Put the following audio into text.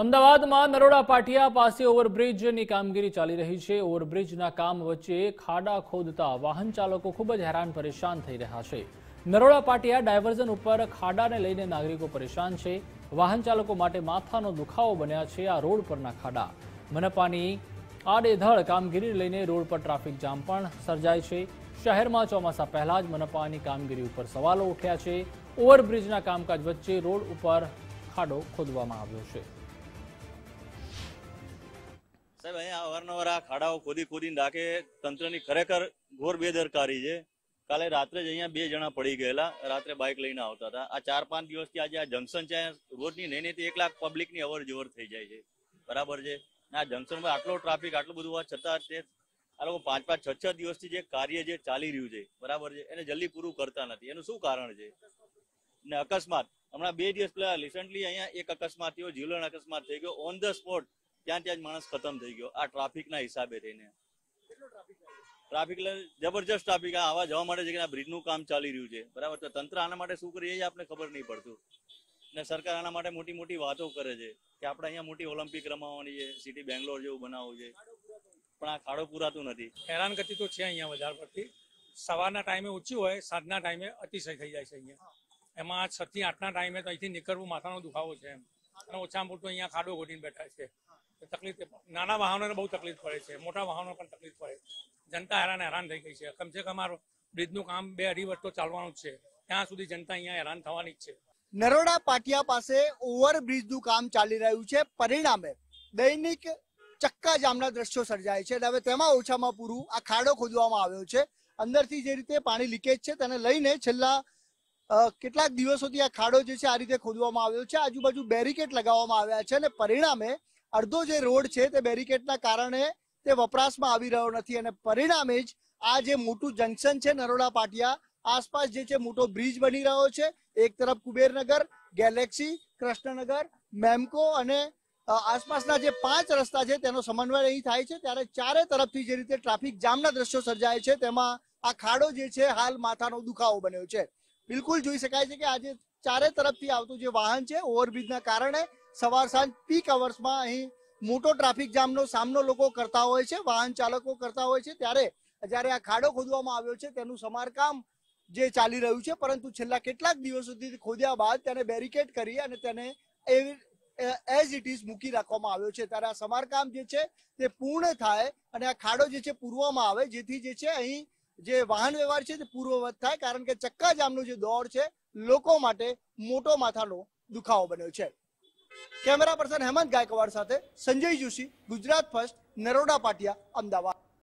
અમદાવાદમાં નરોડા પાટિયા પાસે ઓવરબ્રિજની કામગીરી ચાલી રહી છે ઓવરબ્રિજના કામ વચ્ચે ખાડા ખોદતા વાહન ચાલકો ખૂબ જ હેરાન પરેશાન થઈ રહ્યા છે નરોડા પાટિયા ડાયવર્ઝન ઉપર ખાડાને લઈને નાગરિકો પરેશાન છે વાહન ચાલકો માટે માથાનો દુખાવો બન્યા છે આ રોડ પરના ખાડા મનપાની આડેધડ કામગીરી લઈને રોડ પર ટ્રાફિક જામ પણ સર્જાય છે શહેરમાં ચોમાસા પહેલા જ મનપાની કામગીરી ઉપર સવાલો ઉઠ્યા છે ઓવરબ્રિજના કામકાજ વચ્ચે રોડ ઉપર ખાડો ખોદવામાં આવ્યો છે સાહેબ અહીંયા અવારનવાર આ ખાડાઓ ખોદી ખોદીને રાખે તંત્રની ખરેખર ઘોર બેદરકારી છે કાલે રાત્રે જ અહીંયા બે જણા પડી ગયેલા રાત્રે બાઇક લઈને આવતા હતા આ ચાર પાંચ દિવસથી આજે આ જંકશન છે રોજની નહીં નહીં એક લાખ પબ્લિકની અવર જવર થઈ જાય છે બરાબર છે આ જંકશનમાં આટલો ટ્રાફિક આટલું બધું હોવા છતાં તે આ લોકો પાંચ પાંચ છ છ દિવસથી જે કાર્ય જે ચાલી રહ્યું છે બરાબર છે એને જલ્દી પૂરું કરતા નથી એનું શું કારણ છે ને અકસ્માત હમણાં બે દિવસ પહેલા રિસન્ટલી અહીંયા એક અકસ્માત થયો જીવલણ અકસ્માત થઈ ગયો ઓન ધ સ્પોટ ત્યાં ત્યાં માણસ ખતમ થઈ ગયો આ ટ્રાફિક ના હિસાબે રહીને ટ્રાફિક જબરજસ્ત ટ્રાફિક આવા જવા માટે છે કે આ બ્રિજનું કામ ચાલી રહ્યું છે બરાબર તો તંત્ર આના માટે શું કરીએ એ આપણે ખબર નહીં પડતું ને સરકાર આના માટે મોટી મોટી વાતો કરે છે કે આપણે અહીંયા મોટી ઓલિમ્પિક રમાવાની છે સિટી બેંગ્લોર જેવું બનાવવું છે પણ આ ખાડો પૂરાતું નથી હેરાન ગતિ તો છે અહીંયા વધારે પરથી સવારના ટાઈમે ઓછી હોય સાંજના ટાઈમે અતિશય થઈ જાય છે અહીંયા એમાં છ થી આઠના ટાઈમે તો અહીંથી નીકળવું માથાનો દુખાવો છે એમ અને ઓછામાં ઓછું અહીંયા ખાડો ગોઠીને બેઠા છે તકલીફ નાના વાહનોને બહુ તકલીફ પડે છે મોટા વાહનો પણ તકલીફ પડે છે જનતા હેરાન હેરાન થઈ ગઈ છે કમસે કમ આ બ્રિજનું કામ બે અઢી વર્ષ તો ચાલવાનું જ છે ત્યાં સુધી જનતા અહીંયા હેરાન થવાની જ છે નરોડા પાટિયા પાસે ઓવરબ્રિજનું કામ ચાલી રહ્યું છે પરિણામે દૈનિક ચક્કા જામના દ્રશ્યો સર્જાય છે અને હવે તેમાં ઓછામાં પૂરું આ ખાડો ખોદવામાં આવ્યો છે અંદરથી જે રીતે પાણી લીકેજ છે તેને લઈને છેલ્લા કેટલાક દિવસોથી આ ખાડો જે છે આ રીતે ખોદવામાં આવ્યો છે આજુબાજુ બેરિકેડ લગાવવામાં આવ્યા છે અને પરિણામે અડધો જે રોડ છે તે બેરિકેટના કારણે તે વપરાશમાં આવી રહ્યો નથી અને પરિણામે જ આ જે મોટું જંકશન છે નરોડા પાટિયા આસપાસ જે છે મોટો બ્રિજ બની રહ્યો છે એક તરફ કુબેરનગર ગેલેક્સી કૃષ્ણનગર મેમકો અને આસપાસના જે પાંચ રસ્તા છે તેનો સમન્વય અહીં થાય છે ત્યારે ચારે તરફથી જે રીતે ટ્રાફિક જામના દ્રશ્યો સર્જાય છે તેમાં આ ખાડો જે છે હાલ માથાનો દુખાવો બન્યો છે બિલકુલ જોઈ શકાય છે કે આજે ચારે તરફથી આવતું જે વાહન છે ઓવરબ્રિજના કારણે સવાર સાંજ પીક અવર્સમાં અહીં મોટો ટ્રાફિક જામનો સામનો લોકો કરતા હોય છે વાહન ચાલકો કરતા હોય છે ત્યારે જ્યારે આ ખાડો ખોદવામાં આવ્યો છે તેનું સમારકામ જે ચાલી રહ્યું છે પરંતુ છેલ્લા કેટલાક દિવસોથી ખોદ્યા બાદ તેને બેરિકેડ કરી અને તેને એઝ ઇટ ઇઝ મૂકી રાખવામાં આવ્યો છે ત્યારે આ સમારકામ જે છે તે પૂર્ણ થાય અને આ ખાડો જે છે પૂરવામાં આવે જેથી જે છે અહીં જે વાહન વ્યવહાર છે તે પૂર્વવત થાય કારણ કે ચક્કાજામનો જે દોર છે લોકો માટે મોટો માથાનો દુખાવો બન્યો છે કેમેરા પર્સન હેમંત ગાયકવાડ સાથે સંજય જોશી ગુજરાત ફર્સ્ટ નરોડા પાટિયા અમદાવાદ